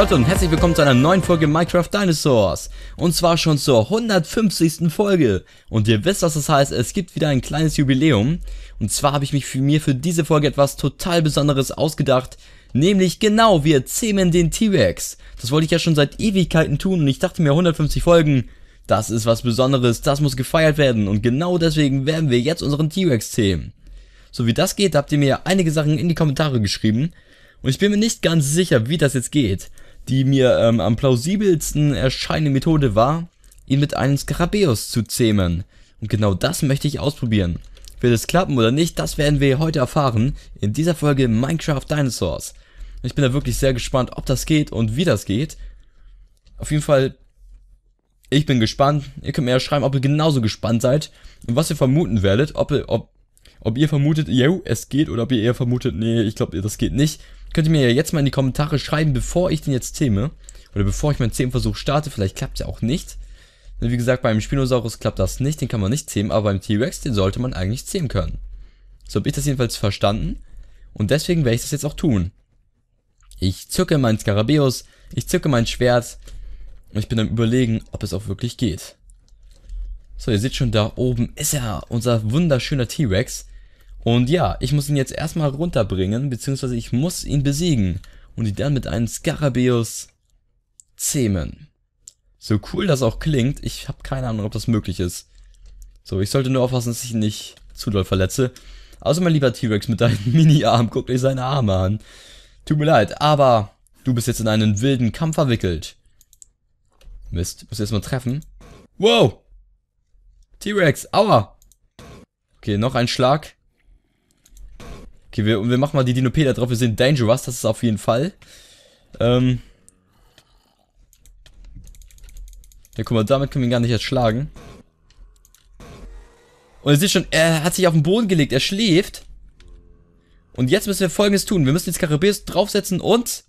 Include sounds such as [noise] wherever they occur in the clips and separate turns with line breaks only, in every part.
Leute und herzlich willkommen zu einer neuen Folge Minecraft Dinosaurs. Und zwar schon zur 150. Folge. Und ihr wisst, was das heißt, es gibt wieder ein kleines Jubiläum. Und zwar habe ich mich für mir für diese Folge etwas total Besonderes ausgedacht. Nämlich genau, wir zähmen den T-Rex. Das wollte ich ja schon seit Ewigkeiten tun und ich dachte mir 150 Folgen. Das ist was Besonderes, das muss gefeiert werden. Und genau deswegen werden wir jetzt unseren T-Rex zähmen. So wie das geht, habt ihr mir einige Sachen in die Kommentare geschrieben. Und ich bin mir nicht ganz sicher, wie das jetzt geht die mir ähm, am plausibelsten erscheinende Methode war, ihn mit einem Skarabäus zu zähmen. Und genau das möchte ich ausprobieren. Wird es klappen oder nicht, das werden wir heute erfahren in dieser Folge Minecraft Dinosaurs. Ich bin da wirklich sehr gespannt, ob das geht und wie das geht. Auf jeden Fall, ich bin gespannt. Ihr könnt mir ja schreiben, ob ihr genauso gespannt seid und was ihr vermuten werdet. Ob, ihr, ob, ob ihr vermutet, yo, es geht oder ob ihr eher vermutet, nee, ich glaube, das geht nicht. Könnt ihr mir ja jetzt mal in die Kommentare schreiben, bevor ich den jetzt zähme. Oder bevor ich meinen Zähmversuch starte, vielleicht klappt ja auch nicht. Wie gesagt, beim Spinosaurus klappt das nicht, den kann man nicht zähmen, aber beim T-Rex, den sollte man eigentlich zähmen können. So habe ich das jedenfalls verstanden und deswegen werde ich das jetzt auch tun. Ich zücke meinen Skarabeus, ich zücke mein Schwert und ich bin am überlegen, ob es auch wirklich geht. So, ihr seht schon, da oben ist er, unser wunderschöner T-Rex. Und ja, ich muss ihn jetzt erstmal runterbringen, beziehungsweise ich muss ihn besiegen und ihn dann mit einem Skarabäus zähmen. So cool das auch klingt, ich habe keine Ahnung, ob das möglich ist. So, ich sollte nur aufpassen, dass ich ihn nicht zu doll verletze. Außer mein lieber T-Rex mit deinem [laughs] Mini-Arm, guckt euch seine Arme an. Tut mir leid, aber du bist jetzt in einen wilden Kampf verwickelt. Mist, muss jetzt mal treffen. Wow! T-Rex, aua! Okay, noch ein Schlag. Okay, wir, wir machen mal die da drauf. Wir sind Dangerous, das ist auf jeden Fall. Ähm. Ja, guck mal, damit können wir ihn gar nicht erschlagen. Und ihr seht schon, er hat sich auf den Boden gelegt, er schläft. Und jetzt müssen wir folgendes tun. Wir müssen jetzt Karibäus draufsetzen und...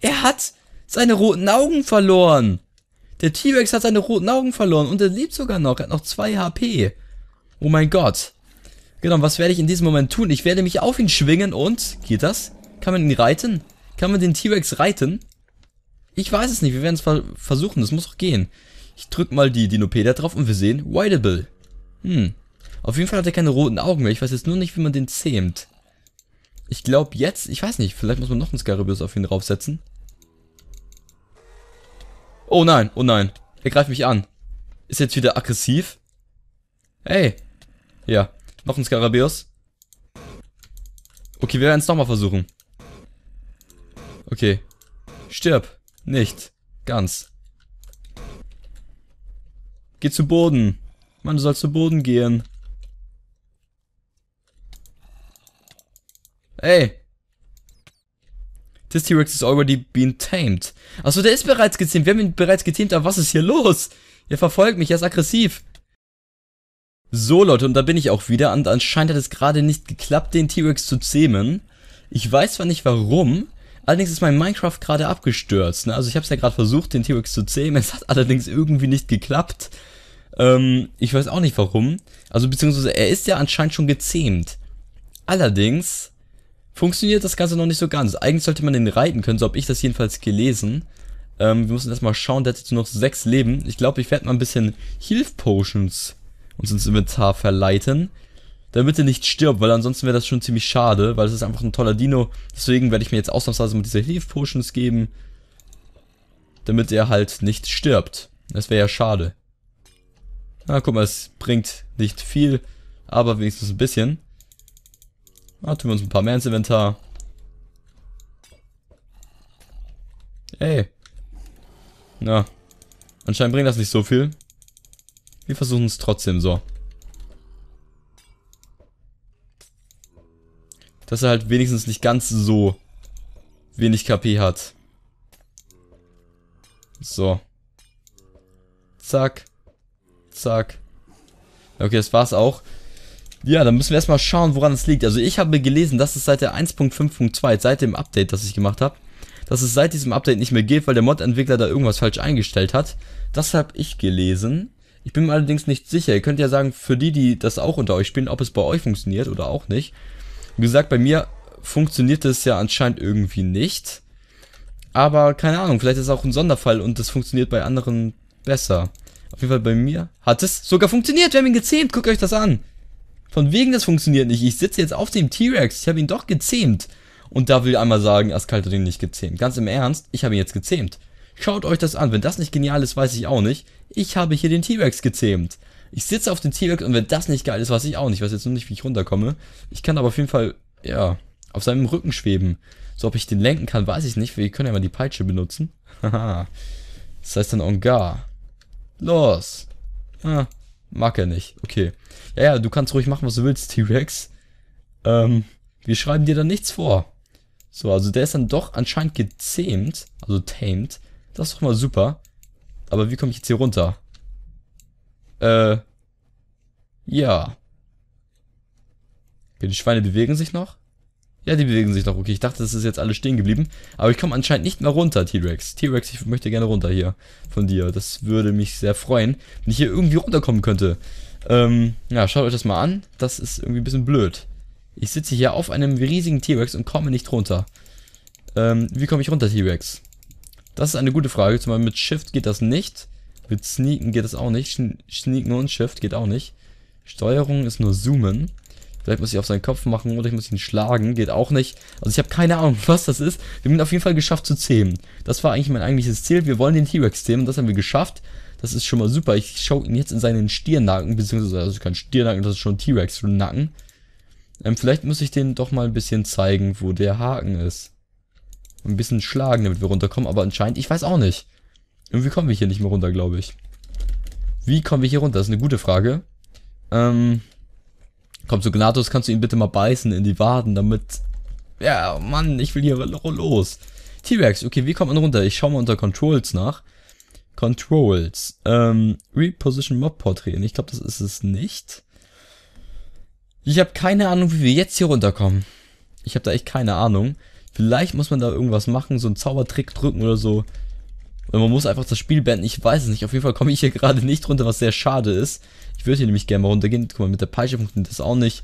Er hat seine roten Augen verloren. Der T-Rex hat seine roten Augen verloren und er lebt sogar noch. Er hat noch 2 HP. Oh mein Gott. Genau, was werde ich in diesem Moment tun? Ich werde mich auf ihn schwingen und... Geht das? Kann man ihn reiten? Kann man den T-Rex reiten? Ich weiß es nicht, wir werden es versuchen, das muss doch gehen. Ich drücke mal die Dinopedia drauf und wir sehen Whiteable. Hm. Auf jeden Fall hat er keine roten Augen mehr. Ich weiß jetzt nur nicht, wie man den zähmt. Ich glaube jetzt, ich weiß nicht, vielleicht muss man noch einen Scarabius auf ihn draufsetzen. Oh nein, oh nein. Er greift mich an. Ist jetzt wieder aggressiv? Hey. Ja, noch ein Skarabäus. Okay, wir werden es nochmal versuchen. Okay. Stirb. Nicht. Ganz. Geh zu Boden. Mann, du sollst zu Boden gehen. Ey. This T-Rex is already been tamed. Achso, der ist bereits gezähmt. Wir haben ihn bereits gezähmt, aber was ist hier los? Er verfolgt mich, er ist aggressiv. So Leute, und da bin ich auch wieder. Und anscheinend hat es gerade nicht geklappt, den T-Rex zu zähmen. Ich weiß zwar nicht warum, allerdings ist mein Minecraft gerade abgestürzt. Ne? Also ich habe es ja gerade versucht, den T-Rex zu zähmen. Es hat allerdings irgendwie nicht geklappt. Ähm, ich weiß auch nicht warum. Also beziehungsweise er ist ja anscheinend schon gezähmt. Allerdings funktioniert das Ganze noch nicht so ganz. Eigentlich sollte man den reiten können, so habe ich das jedenfalls gelesen. Ähm, wir müssen erstmal schauen, der hat jetzt nur noch sechs Leben. Ich glaube, ich werde mal ein bisschen Health Potions uns ins Inventar verleiten. Damit er nicht stirbt, weil ansonsten wäre das schon ziemlich schade, weil es ist einfach ein toller Dino. Deswegen werde ich mir jetzt ausnahmsweise mal diese Heave Potions geben. Damit er halt nicht stirbt. Das wäre ja schade. Na, ah, guck mal, es bringt nicht viel, aber wenigstens ein bisschen. Na, ah, tun wir uns ein paar mehr ins Inventar. Ey. Na. Anscheinend bringt das nicht so viel. Wir versuchen es trotzdem so. Dass er halt wenigstens nicht ganz so wenig KP hat. So. Zack. Zack. Okay, das war's auch. Ja, dann müssen wir erstmal schauen, woran es liegt. Also ich habe gelesen, dass es seit der 1.5.2, seit dem Update, das ich gemacht habe, dass es seit diesem Update nicht mehr geht, weil der Mod-Entwickler da irgendwas falsch eingestellt hat. Das habe ich gelesen. Ich bin mir allerdings nicht sicher. Ihr könnt ja sagen, für die, die das auch unter euch spielen, ob es bei euch funktioniert oder auch nicht. Wie gesagt, bei mir funktioniert es ja anscheinend irgendwie nicht. Aber keine Ahnung, vielleicht ist es auch ein Sonderfall und das funktioniert bei anderen besser. Auf jeden Fall bei mir hat es sogar funktioniert. Wir haben ihn gezähmt. Guckt euch das an. Von wegen, das funktioniert nicht. Ich sitze jetzt auf dem T-Rex. Ich habe ihn doch gezähmt. Und da will ich einmal sagen, Askalto ihn nicht gezähmt. Ganz im Ernst, ich habe ihn jetzt gezähmt. Schaut euch das an. Wenn das nicht genial ist, weiß ich auch nicht. Ich habe hier den T-Rex gezähmt. Ich sitze auf dem T-Rex und wenn das nicht geil ist, weiß ich auch nicht. Ich weiß jetzt nur nicht, wie ich runterkomme. Ich kann aber auf jeden Fall, ja, auf seinem Rücken schweben. So, ob ich den lenken kann, weiß ich nicht. Wir können ja mal die Peitsche benutzen. [laughs] Haha. das heißt dann Ongar. Los. Ah, mag er nicht. Okay. Ja, ja, du kannst ruhig machen, was du willst, T-Rex. Ähm, wir schreiben dir dann nichts vor. So, also der ist dann doch anscheinend gezähmt, also tamed, das ist doch mal super. Aber wie komme ich jetzt hier runter? Äh. Ja. Okay, die Schweine bewegen sich noch. Ja, die bewegen sich noch. Okay, ich dachte, das ist jetzt alles stehen geblieben. Aber ich komme anscheinend nicht mehr runter, T-Rex. T-Rex, ich möchte gerne runter hier von dir. Das würde mich sehr freuen, wenn ich hier irgendwie runterkommen könnte. Ähm, ja, schaut euch das mal an. Das ist irgendwie ein bisschen blöd. Ich sitze hier auf einem riesigen T-Rex und komme nicht runter. Ähm, wie komme ich runter, T-Rex? Das ist eine gute Frage. Zumal mit Shift geht das nicht. Mit Sneaken geht das auch nicht. Sneaken und Shift geht auch nicht. Steuerung ist nur Zoomen. Vielleicht muss ich auf seinen Kopf machen oder ich muss ihn schlagen. Geht auch nicht. Also ich habe keine Ahnung, [laughs] was das ist. Wir haben ihn auf jeden Fall geschafft zu zähmen. Das war eigentlich mein eigentliches Ziel. Wir wollen den T-Rex zähmen. Das haben wir geschafft. Das ist schon mal super. Ich schaue ihn jetzt in seinen Stirnacken. Beziehungsweise, also kein Stirnacken, das ist schon T-Rex-Nacken. Ähm, vielleicht muss ich den doch mal ein bisschen zeigen, wo der Haken ist. Ein bisschen schlagen, damit wir runterkommen, aber anscheinend, ich weiß auch nicht. Irgendwie kommen wir hier nicht mehr runter, glaube ich. Wie kommen wir hier runter? Das ist eine gute Frage. Ähm, komm zu Gnatus, kannst du ihn bitte mal beißen in die Waden, damit... Ja, Mann, ich will hier los. T-Rex, okay, wie kommt man runter? Ich schaue mal unter Controls nach. Controls. Ähm, Reposition Mob Portrait. Ich glaube, das ist es nicht. Ich habe keine Ahnung, wie wir jetzt hier runterkommen. Ich habe da echt keine Ahnung. Vielleicht muss man da irgendwas machen, so einen Zaubertrick drücken oder so. Und man muss einfach das Spiel beenden. Ich weiß es nicht. Auf jeden Fall komme ich hier [laughs] gerade nicht runter, was sehr schade ist. Ich würde hier nämlich gerne mal runtergehen. Guck mal, mit der Peitsche funktioniert das auch nicht.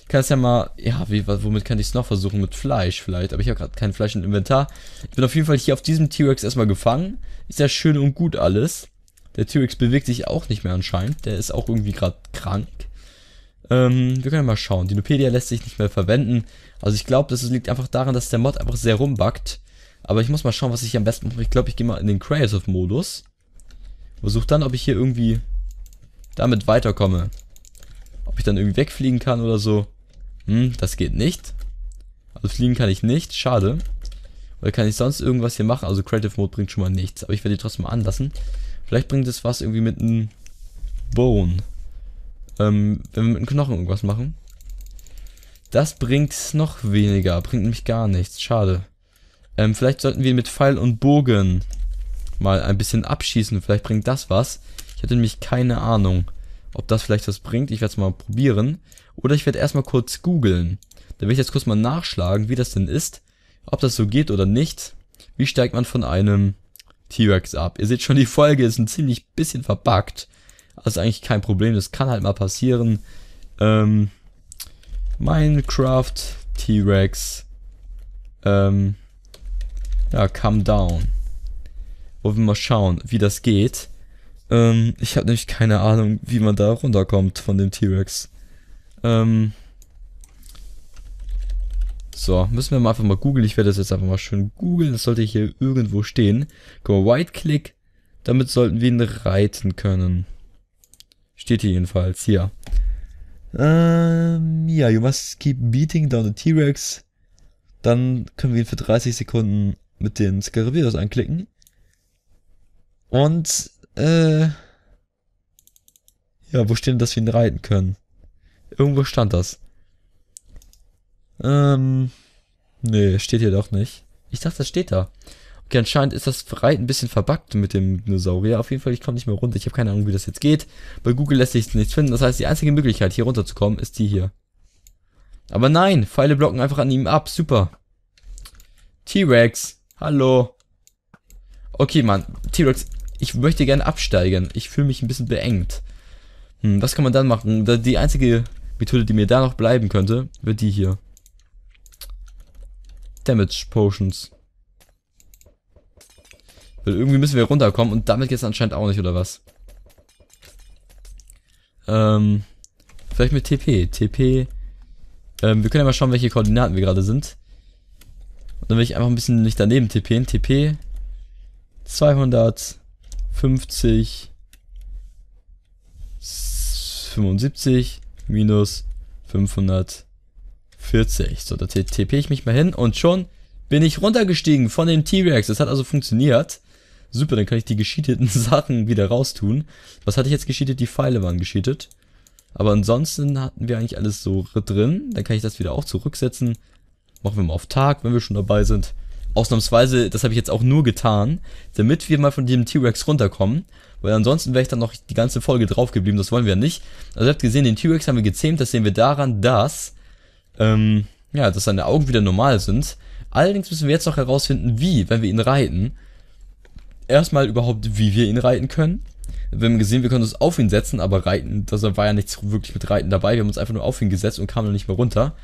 Ich kann es ja mal. Ja, wie, womit kann ich es noch versuchen? Mit Fleisch vielleicht. Aber ich habe gerade kein Fleisch im Inventar. Ich bin auf jeden Fall hier auf diesem T-Rex erstmal gefangen. Ist ja schön und gut alles. Der T-Rex bewegt sich auch nicht mehr anscheinend. Der ist auch irgendwie gerade krank. Ähm, wir können mal schauen. Dinopedia lässt sich nicht mehr verwenden. Also ich glaube, das liegt einfach daran, dass der Mod einfach sehr rumbackt. Aber ich muss mal schauen, was ich am besten mache. Ich glaube, ich gehe mal in den Creative-Modus. Versuche dann, ob ich hier irgendwie damit weiterkomme. Ob ich dann irgendwie wegfliegen kann oder so. Hm, das geht nicht. Also fliegen kann ich nicht, schade. Oder kann ich sonst irgendwas hier machen? Also Creative Mode bringt schon mal nichts. Aber ich werde die trotzdem mal anlassen. Vielleicht bringt es was irgendwie mit einem Bone. Ähm, wenn wir mit dem Knochen irgendwas machen. Das bringt noch weniger. Bringt nämlich gar nichts. Schade. Ähm, vielleicht sollten wir mit Pfeil und Bogen mal ein bisschen abschießen. Vielleicht bringt das was. Ich hatte nämlich keine Ahnung, ob das vielleicht was bringt. Ich werde es mal probieren. Oder ich werde erstmal kurz googeln. Da will ich jetzt kurz mal nachschlagen, wie das denn ist. Ob das so geht oder nicht. Wie steigt man von einem T-Rex ab? Ihr seht schon, die Folge ist ein ziemlich bisschen verpackt. Das ist eigentlich kein Problem, das kann halt mal passieren. Ähm, Minecraft T-Rex. Ähm, ja, come down. Wollen wir mal schauen, wie das geht. Ähm, ich habe nämlich keine Ahnung, wie man da runterkommt von dem T-Rex. Ähm, so, müssen wir mal einfach mal googeln. Ich werde das jetzt einfach mal schön googeln. Das sollte hier irgendwo stehen. Guck mal, Right-Click. Damit sollten wir ihn reiten können. Steht hier jedenfalls, hier. Ähm, ja, you must keep beating down the T-Rex. Dann können wir ihn für 30 Sekunden mit den Scarabidos anklicken. Und, äh, ja, wo steht denn, dass wir ihn reiten können? Irgendwo stand das. Ähm, nee, steht hier doch nicht. Ich dachte, das steht da. Okay, anscheinend ist das Reit ein bisschen verbuggt mit dem Dinosaurier. Auf jeden Fall, ich komme nicht mehr runter. Ich habe keine Ahnung, wie das jetzt geht. Bei Google lässt sich nichts finden. Das heißt, die einzige Möglichkeit, hier runterzukommen, ist die hier. Aber nein, Pfeile blocken einfach an ihm ab. Super. T-Rex. Hallo. Okay, Mann. T-Rex, ich möchte gerne absteigen. Ich fühle mich ein bisschen beengt. Hm, was kann man dann machen? Die einzige Methode, die mir da noch bleiben könnte, wird die hier. Damage Potions. Weil irgendwie müssen wir runterkommen und damit geht's anscheinend auch nicht, oder was? Ähm, vielleicht mit TP. TP. Ähm, wir können ja mal schauen, welche Koordinaten wir gerade sind. Und dann will ich einfach ein bisschen nicht daneben TPen. TP 250 75 minus 540. So, da tp ich mich mal hin und schon bin ich runtergestiegen von dem T-Rex. Das hat also funktioniert. Super, dann kann ich die gescheateten [laughs] Sachen wieder raustun. Was hatte ich jetzt gescheatet? Die Pfeile waren gescheatet. Aber ansonsten hatten wir eigentlich alles so drin. Dann kann ich das wieder auch zurücksetzen. Machen wir mal auf Tag, wenn wir schon dabei sind. Ausnahmsweise, das habe ich jetzt auch nur getan, damit wir mal von diesem T-Rex runterkommen. Weil ansonsten wäre ich dann noch die ganze Folge drauf geblieben. Das wollen wir ja nicht. Also ihr habt gesehen, den T-Rex haben wir gezähmt. Das sehen wir daran, dass... Ähm, ja, dass seine Augen wieder normal sind. Allerdings müssen wir jetzt noch herausfinden, wie, wenn wir ihn reiten erstmal überhaupt, wie wir ihn reiten können. Wir haben gesehen, wir können uns auf ihn setzen, aber reiten, das war ja nichts wirklich mit Reiten dabei. Wir haben uns einfach nur auf ihn gesetzt und kamen dann nicht mehr runter.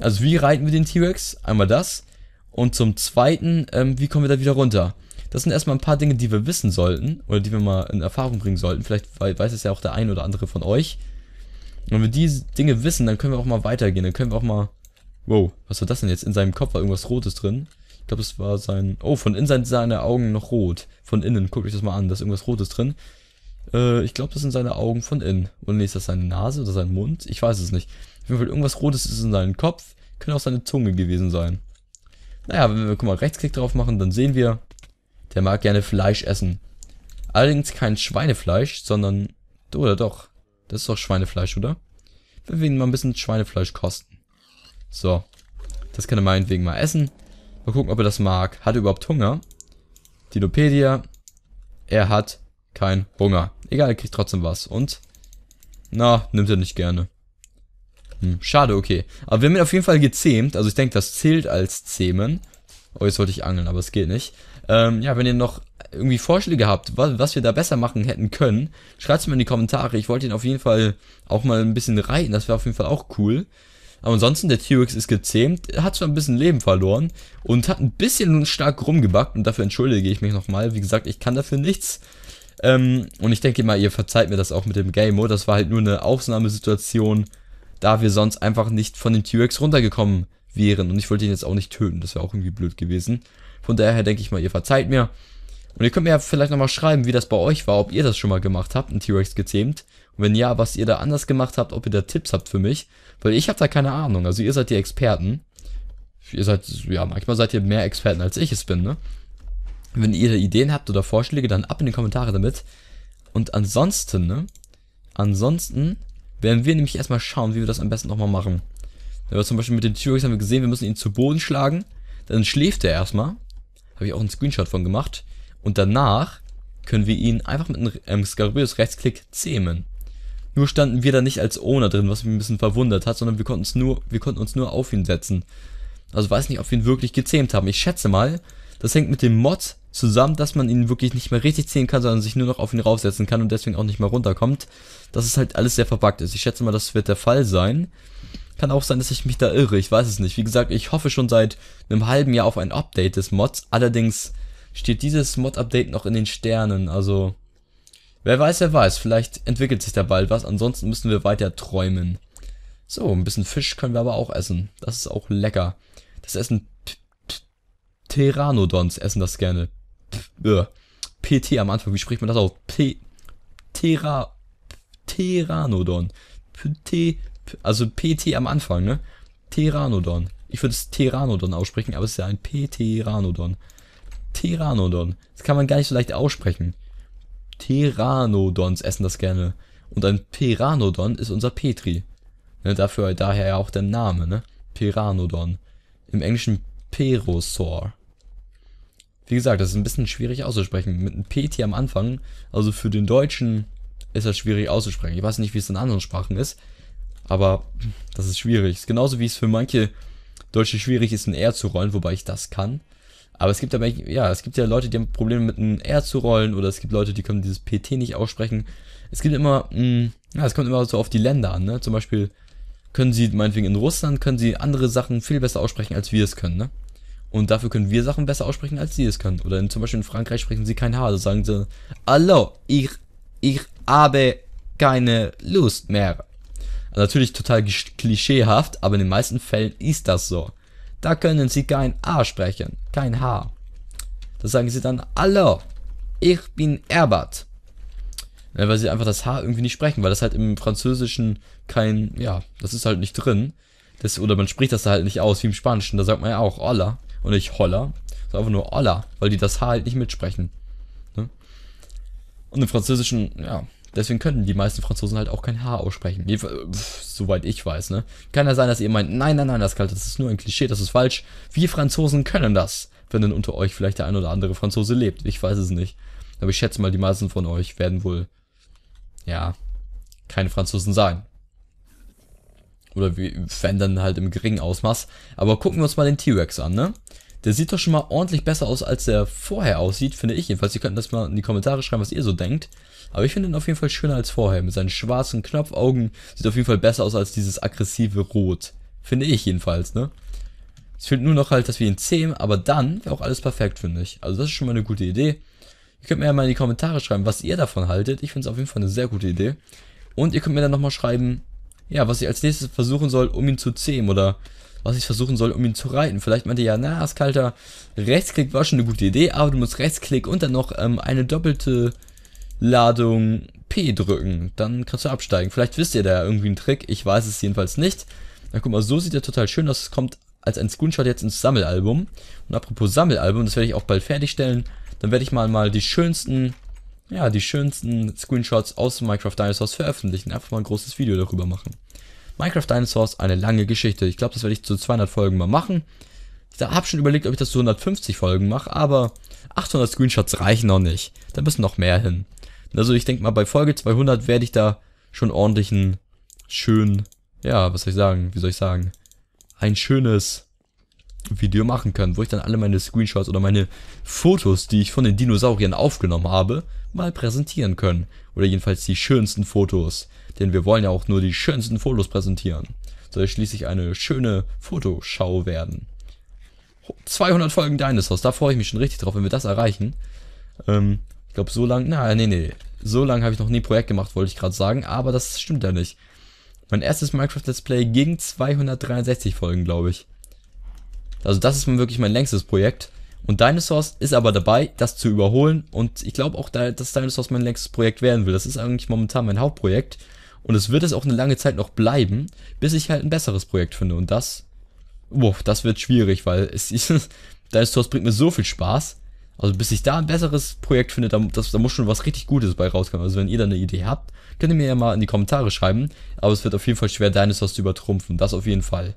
Also wie reiten wir den T-Rex? Einmal das. Und zum Zweiten, ähm, wie kommen wir da wieder runter? Das sind erstmal ein paar Dinge, die wir wissen sollten oder die wir mal in Erfahrung bringen sollten. Vielleicht weiß es ja auch der ein oder andere von euch. wenn wir diese Dinge wissen, dann können wir auch mal weitergehen. Dann können wir auch mal... Wow, was war das denn jetzt? In seinem Kopf war irgendwas Rotes drin. Ich glaube, es war sein. Oh, von innen sind seine Augen noch rot. Von innen, guckt euch das mal an, da ist irgendwas Rotes drin. Äh, ich glaube, das sind seine Augen von innen. Und ist das seine Nase oder sein Mund? Ich weiß es nicht. Auf jeden Fall irgendwas Rotes ist in seinem Kopf. Könnte auch seine Zunge gewesen sein. Naja, wenn wir guck mal Rechtsklick drauf machen, dann sehen wir, der mag gerne Fleisch essen. Allerdings kein Schweinefleisch, sondern. Oder doch. Das ist doch Schweinefleisch, oder? Wenn wir ihn mal ein bisschen Schweinefleisch kosten. So. Das kann er meinetwegen mal essen. Mal gucken, ob er das mag. Hat er überhaupt Hunger? Dinopedia. Er hat keinen Hunger. Egal, er kriegt trotzdem was. Und? Na, nimmt er nicht gerne. Hm, schade, okay. Aber wir haben ihn auf jeden Fall gezähmt. Also ich denke, das zählt als Zähmen. Oh, jetzt wollte ich angeln, aber es geht nicht. Ähm, ja, wenn ihr noch irgendwie Vorschläge habt, was, was wir da besser machen hätten können, schreibt es mir in die Kommentare. Ich wollte ihn auf jeden Fall auch mal ein bisschen reiten. Das wäre auf jeden Fall auch cool. Aber ansonsten, der T-Rex ist gezähmt, hat zwar ein bisschen Leben verloren und hat ein bisschen stark rumgebackt und dafür entschuldige ich mich nochmal. Wie gesagt, ich kann dafür nichts. Ähm, und ich denke mal, ihr verzeiht mir das auch mit dem Game Mode. Das war halt nur eine Ausnahmesituation, da wir sonst einfach nicht von dem T-Rex runtergekommen wären. Und ich wollte ihn jetzt auch nicht töten, das wäre auch irgendwie blöd gewesen. Von daher denke ich mal, ihr verzeiht mir. Und ihr könnt mir ja vielleicht nochmal schreiben, wie das bei euch war, ob ihr das schon mal gemacht habt, einen T-Rex gezähmt. Und wenn ja, was ihr da anders gemacht habt, ob ihr da Tipps habt für mich, weil ich habe da keine Ahnung. Also ihr seid die Experten. Ihr seid, ja, manchmal seid ihr mehr Experten als ich es bin, ne? Wenn ihr da Ideen habt oder Vorschläge, dann ab in die Kommentare damit. Und ansonsten, ne? Ansonsten werden wir nämlich erstmal schauen, wie wir das am besten nochmal machen. Wenn wir zum Beispiel mit dem T-Rex haben wir gesehen, wir müssen ihn zu Boden schlagen. Dann schläft er erstmal. Habe ich auch einen Screenshot von gemacht. Und danach können wir ihn einfach mit einem ähm, Scarabeus Rechtsklick zähmen. Nur standen wir da nicht als Owner drin, was mich ein bisschen verwundert hat, sondern wir konnten uns nur, wir konnten uns nur auf ihn setzen. Also weiß nicht, ob wir ihn wirklich gezähmt haben. Ich schätze mal, das hängt mit dem Mod zusammen, dass man ihn wirklich nicht mehr richtig ziehen kann, sondern sich nur noch auf ihn raufsetzen kann und deswegen auch nicht mehr runterkommt. Dass es halt alles sehr verpackt ist. Ich schätze mal, das wird der Fall sein. Kann auch sein, dass ich mich da irre. Ich weiß es nicht. Wie gesagt, ich hoffe schon seit einem halben Jahr auf ein Update des Mods. Allerdings steht dieses Mod-Update noch in den Sternen. Also Wer weiß, wer weiß, vielleicht entwickelt sich da bald was, ansonsten müssen wir weiter träumen. So, ein bisschen Fisch können wir aber auch essen. Das ist auch lecker. Das essen Pteranodons essen das gerne. PT äh, am Anfang, wie spricht man das auf? P Tera Pteranodon. P also PT am Anfang, ne? Pteranodon. Ich würde es Pteranodon aussprechen, aber es ist ja ein Pteranodon. Pteranodon. Das kann man gar nicht so leicht aussprechen. Pteranodons essen das gerne. Und ein Pteranodon ist unser Petri. Ne, dafür daher ja auch der Name, ne? Pteranodon. Im Englischen Perosaur. Wie gesagt, das ist ein bisschen schwierig auszusprechen. Mit einem PT am Anfang, also für den Deutschen ist das schwierig auszusprechen. Ich weiß nicht, wie es in anderen Sprachen ist, aber das ist schwierig. genauso wie es für manche Deutsche schwierig ist, ein R zu rollen, wobei ich das kann. Aber es gibt aber, ja, es gibt ja Leute, die haben Probleme mit einem R zu rollen oder es gibt Leute, die können dieses PT nicht aussprechen. Es gibt immer, mh, hm, ja, es kommt immer so auf die Länder an, ne? Zum Beispiel können sie, meinetwegen in Russland, können sie andere Sachen viel besser aussprechen, als wir es können, ne? Und dafür können wir Sachen besser aussprechen, als sie es können. Oder in, zum Beispiel in Frankreich sprechen sie kein H, also sagen sie, Hallo, ich, ich habe keine Lust mehr. natürlich total klischeehaft, aber in den meisten Fällen ist das so. Da können sie kein A sprechen kein Haar. Das sagen sie dann alle. Ich bin Herbert. Ja, weil sie einfach das Haar irgendwie nicht sprechen, weil das halt im Französischen kein, ja, das ist halt nicht drin. Das, oder man spricht das halt nicht aus, wie im Spanischen, da sagt man ja auch Olla und nicht Holla, Das ist einfach nur Olla, weil die das Haar halt nicht mitsprechen. Ne? Und im Französischen, ja, Deswegen könnten die meisten Franzosen halt auch kein H aussprechen. Pff, soweit ich weiß, ne? Kann ja sein, dass ihr meint, nein, nein, nein, das, ist nur ein Klischee, das ist falsch. Wir Franzosen können das. Wenn denn unter euch vielleicht der ein oder andere Franzose lebt. Ich weiß es nicht. Aber ich schätze mal, die meisten von euch werden wohl, ja, keine Franzosen sein. Oder wenn dann halt im geringen Ausmaß. Aber gucken wir uns mal den T-Rex an, ne? der sieht doch schon mal ordentlich besser aus, als der vorher aussieht, finde ich jedenfalls. Ihr könnt das mal in die Kommentare schreiben, was ihr so denkt. Aber ich finde ihn auf jeden Fall schöner als vorher. Mit seinen schwarzen Knopfaugen sieht auf jeden Fall besser aus als dieses aggressive Rot. Finde ich jedenfalls, ne? Es fehlt nur noch halt, dass wir ihn zähmen, aber dann wäre auch alles perfekt, finde ich. Also das ist schon mal eine gute Idee. Ihr könnt mir ja mal in die Kommentare schreiben, was ihr davon haltet. Ich finde es auf jeden Fall eine sehr gute Idee. Und ihr könnt mir dann nochmal schreiben, ja, was ich als nächstes versuchen soll, um ihn zu zähmen oder was ich versuchen soll, um ihn zu reiten. Vielleicht meint ihr ja, na, Askalter, Rechtsklick war schon eine gute Idee, aber du musst Rechtsklick und dann noch ähm, eine doppelte Ladung P drücken. Dann kannst du absteigen. Vielleicht wisst ihr da irgendwie einen Trick, ich weiß es jedenfalls nicht. Na guck mal, so sieht er total schön aus. Es kommt als ein Screenshot jetzt ins Sammelalbum. Und apropos Sammelalbum, das werde ich auch bald fertigstellen. Dann werde ich mal mal die schönsten, ja, die schönsten Screenshots aus Minecraft Dinosaurs veröffentlichen. Einfach mal ein großes Video darüber machen. Minecraft Dinosaurs, eine lange Geschichte. Ich glaube, das werde ich zu 200 Folgen mal machen. Ich habe schon überlegt, ob ich das zu 150 Folgen mache, aber 800 Screenshots reichen noch nicht. Da müssen noch mehr hin. Also ich denke mal, bei Folge 200 werde ich da schon ordentlich einen schönen, ja, was soll ich sagen, wie soll ich sagen, ein schönes Video machen können, wo ich dann alle meine Screenshots oder meine Fotos, die ich von den Dinosauriern aufgenommen habe, mal präsentieren können. Oder jedenfalls die schönsten Fotos. Denn wir wollen ja auch nur die schönsten Fotos präsentieren. Soll schließlich eine schöne Fotoschau werden. 200 Folgen Dinosaurs, da freue ich mich schon richtig drauf, wenn wir das erreichen. Ähm, ich glaube, so lang, na, nee, nee. So lange habe ich noch nie Projekt gemacht, wollte ich gerade sagen, aber das stimmt ja nicht. Mein erstes Minecraft Let's Play ging 263 Folgen, glaube ich. Also das ist wirklich mein längstes Projekt. Und Dinosaurs ist aber dabei, das zu überholen. Und ich glaube auch, dass Dinosaurs mein längstes Projekt werden will. Das ist eigentlich momentan mein Hauptprojekt. Und es wird es auch eine lange Zeit noch bleiben, bis ich halt ein besseres Projekt finde. Und das, boah, das wird schwierig, weil es ist, [laughs] Dice Tours bringt mir so viel Spaß. Also bis ich da ein besseres Projekt finde, da, das, da muss schon was richtig Gutes bei rauskommen. Also wenn ihr da eine Idee habt, könnt ihr mir ja mal in die Kommentare schreiben. Aber es wird auf jeden Fall schwer, Dinosaurs zu übertrumpfen. Das auf jeden Fall.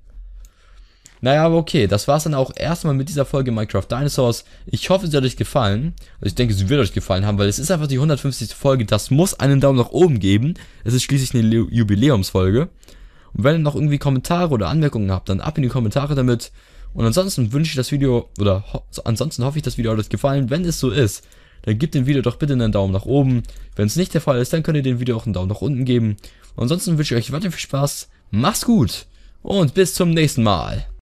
Naja, aber okay, das war's dann auch erstmal mit dieser Folge Minecraft Dinosaurs. Ich hoffe, sie hat euch gefallen. Also Ich denke, sie wird euch gefallen haben, weil es ist einfach die 150. Folge. Das muss einen Daumen nach oben geben. Es ist schließlich eine Jubiläumsfolge. Und wenn ihr noch irgendwie Kommentare oder Anmerkungen habt, dann ab in die Kommentare damit. Und ansonsten wünsche ich das Video, oder ho ansonsten hoffe ich, das Video hat euch gefallen. Wenn es so ist, dann gebt dem Video doch bitte einen Daumen nach oben. Wenn es nicht der Fall ist, dann könnt ihr dem Video auch einen Daumen nach unten geben. Und ansonsten wünsche ich euch weiter viel Spaß. Macht's gut und bis zum nächsten Mal.